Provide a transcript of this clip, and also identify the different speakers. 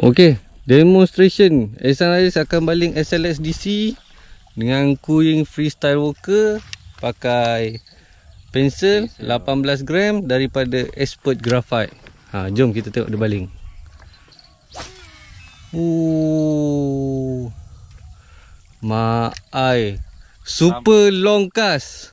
Speaker 1: Okey, demonstration Ehsan Aziz akan baling SLS DC dengan Kuing Freestyle Walker pakai pensel 18 gram daripada Expert Graphite. Ha, jom kita tengok dia baling.
Speaker 2: Ooh. Mak ai. Super long cast.